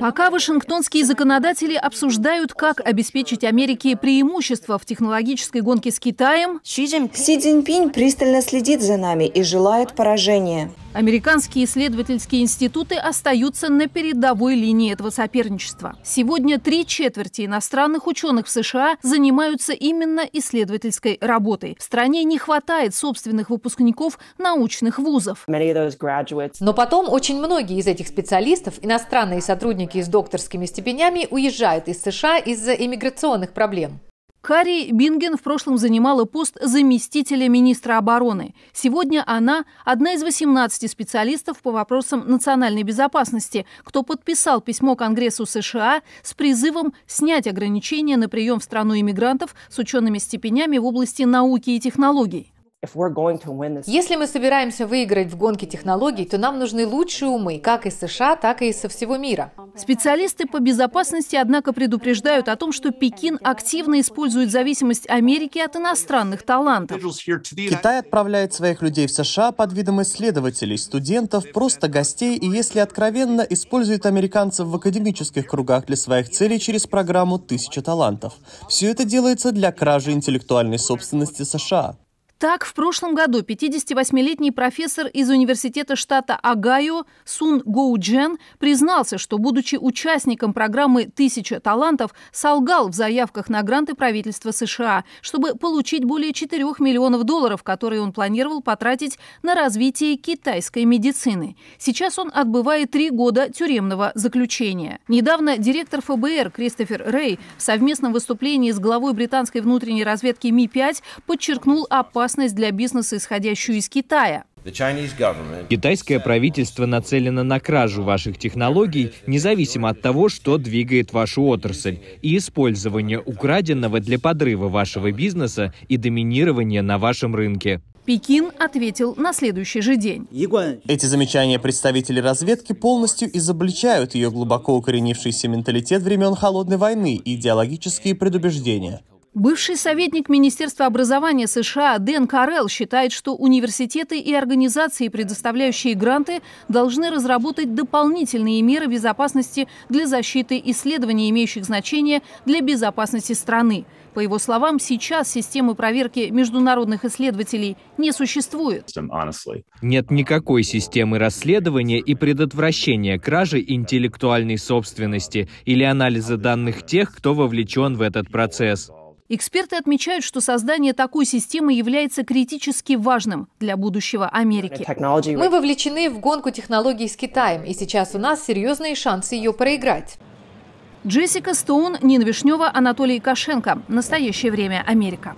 Пока вашингтонские законодатели обсуждают, как обеспечить Америке преимущество в технологической гонке с Китаем, Си Цзиньпинь пристально следит за нами и желает поражения. Американские исследовательские институты остаются на передовой линии этого соперничества. Сегодня три четверти иностранных ученых в США занимаются именно исследовательской работой. В стране не хватает собственных выпускников научных вузов. Но потом очень многие из этих специалистов, иностранные сотрудники с докторскими степенями, уезжают из США из-за иммиграционных проблем. Кари Бинген в прошлом занимала пост заместителя министра обороны. Сегодня она – одна из 18 специалистов по вопросам национальной безопасности, кто подписал письмо Конгрессу США с призывом снять ограничения на прием в страну иммигрантов с учеными степенями в области науки и технологий. Если мы собираемся выиграть в гонке технологий, то нам нужны лучшие умы, как из США, так и со всего мира. Специалисты по безопасности, однако, предупреждают о том, что Пекин активно использует зависимость Америки от иностранных талантов. Китай отправляет своих людей в США под видом исследователей, студентов, просто гостей и, если откровенно, использует американцев в академических кругах для своих целей через программу «Тысяча талантов». Все это делается для кражи интеллектуальной собственности США. Так, в прошлом году 58-летний профессор из университета штата Огайо Сун Гоуджен признался, что, будучи участником программы «Тысяча талантов», солгал в заявках на гранты правительства США, чтобы получить более 4 миллионов долларов, которые он планировал потратить на развитие китайской медицины. Сейчас он отбывает три года тюремного заключения. Недавно директор ФБР Кристофер Рэй в совместном выступлении с главой британской внутренней разведки Ми-5 подчеркнул опасность опасность для бизнеса, исходящую из Китая. Китайское правительство нацелено на кражу ваших технологий, независимо от того, что двигает вашу отрасль, и использование украденного для подрыва вашего бизнеса и доминирования на вашем рынке. Пекин ответил на следующий же день. Эти замечания представителей разведки полностью изобличают ее глубоко укоренившийся менталитет времен Холодной войны и идеологические предубеждения. Бывший советник Министерства образования США Дэн Карелл считает, что университеты и организации, предоставляющие гранты, должны разработать дополнительные меры безопасности для защиты исследований, имеющих значение для безопасности страны. По его словам, сейчас системы проверки международных исследователей не существует. Нет никакой системы расследования и предотвращения кражи интеллектуальной собственности или анализа данных тех, кто вовлечен в этот процесс. Эксперты отмечают, что создание такой системы является критически важным для будущего Америки. Мы вовлечены в гонку технологий с Китаем, и сейчас у нас серьезные шансы ее проиграть. Джессика Стоун, Нина Вишнева, Анатолий Кашенко. Настоящее время Америка.